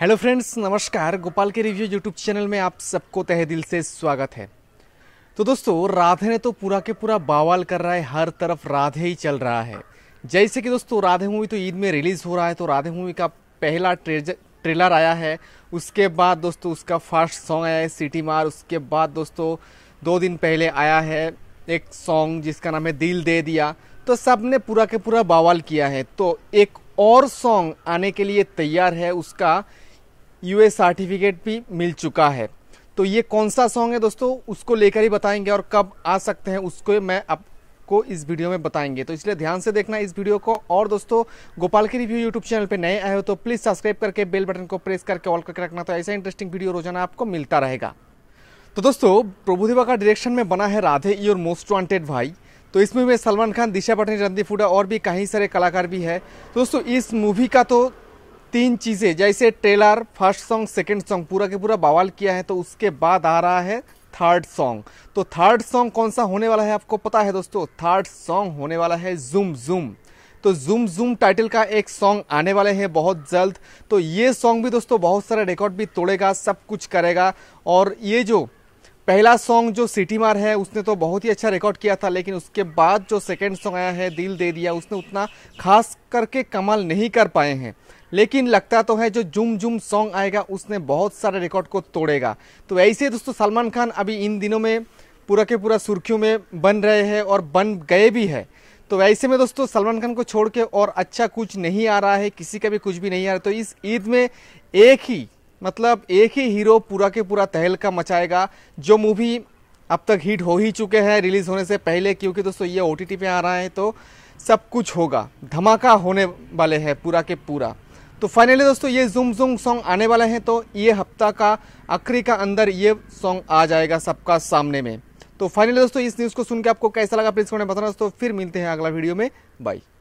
hello friends नमस्कार गोपाल के review YouTube channel में आप सबको तहे दिल से स्वागत है तो दोस्तों राधे ने तो पूरा के पूरा बावाल कर रहा है हर तरफ राधे ही चल रहा है जैसे कि दोस्तों राधे मूवी तो ईद में रिलीज हो रहा है तो राधे मूवी का पहला ट्रेलर आया है उसके बाद दोस्तों उसका फर्स्ट सॉन्ग आया है सिटी मार उसके बाद दोस्तों दो दिन पहले आया है एक सॉन्ग जिसका नाम है दिल दे दिया तो सब ने पूरा के पूरा बवाल किया है तो एक और सॉन्ग आने के लिए तैयार है उसका यूए सर्टिफिकेट भी मिल चुका है तो ये कौन सा सॉन्ग है दोस्तों उसको लेकर ही बताएंगे और कब आ सकते हैं उसको मैं आपको इस वीडियो में बताएंगे तो इसलिए ध्यान से देखना इस वीडियो को और दोस्तों गोपाल के रिव्यू यूट्यूब चैनल पे नए आए हो तो प्लीज़ सब्सक्राइब करके बेल बटन को प्रेस करके ऑल करके रखना तो ऐसा इंटरेस्टिंग वीडियो रोजाना आपको मिलता रहेगा तो दोस्तों प्रभुदेवा का डायरेक्शन में बना है राधे योर मोस्ट वांटेड भाई तो इस मूवी में सलमान खान दिशा पटनी रणदीप हुडा और भी कई सारे कलाकार भी है दोस्तों इस मूवी का तो तीन चीज़ें जैसे trailer first song second song पूरा के पूरा बवाल किया है तो उसके बाद आ रहा है थर्ड सॉन्ग तो थर्ड सॉन्ग कौन सा होने वाला है आपको पता है दोस्तों थर्ड सॉन्ग होने वाला है जूम जूम तो जूम जूम टाइटल का एक सॉन्ग आने वाले हैं बहुत जल्द तो ये सॉन्ग भी दोस्तों बहुत सारे रिकॉर्ड भी तोड़ेगा सब कुछ करेगा और ये जो पहला सॉन्ग जो सिटी मार है उसने तो बहुत ही अच्छा रिकॉर्ड किया था लेकिन उसके बाद जो सेकेंड सॉन्ग आया है दिल दे दिया उसने उतना खास करके कमाल नहीं कर पाए हैं लेकिन लगता तो है जो जुम जुम सॉन्ग आएगा उसने बहुत सारे रिकॉर्ड को तोड़ेगा तो ऐसे दोस्तों सलमान खान अभी इन दिनों में पूरा के पूरा सुर्खियों में बन रहे हैं और बन गए भी है तो वैसे में दोस्तों सलमान खान को छोड़ के और अच्छा कुछ नहीं आ रहा है किसी का भी कुछ भी नहीं आ रहा तो इस ईद में एक ही मतलब एक ही हीरो पूरा के पूरा तहलका मचाएगा जो मूवी अब तक हिट हो ही चुके हैं रिलीज होने से पहले क्योंकि दोस्तों ये ओ पे आ रहा है तो सब कुछ होगा धमाका होने वाले हैं पूरा के पूरा तो फाइनली दोस्तों ये जूम जूम सॉन्ग आने वाले हैं तो ये हफ्ता का आखिरी का अंदर ये सॉन्ग आ जाएगा सबका सामने में तो फाइनली दोस्तों इस न्यूज़ को सुन के आपको कैसा लगा प्लीज़ कमेंट बताना दोस्तों फिर मिलते हैं अगला वीडियो में बाई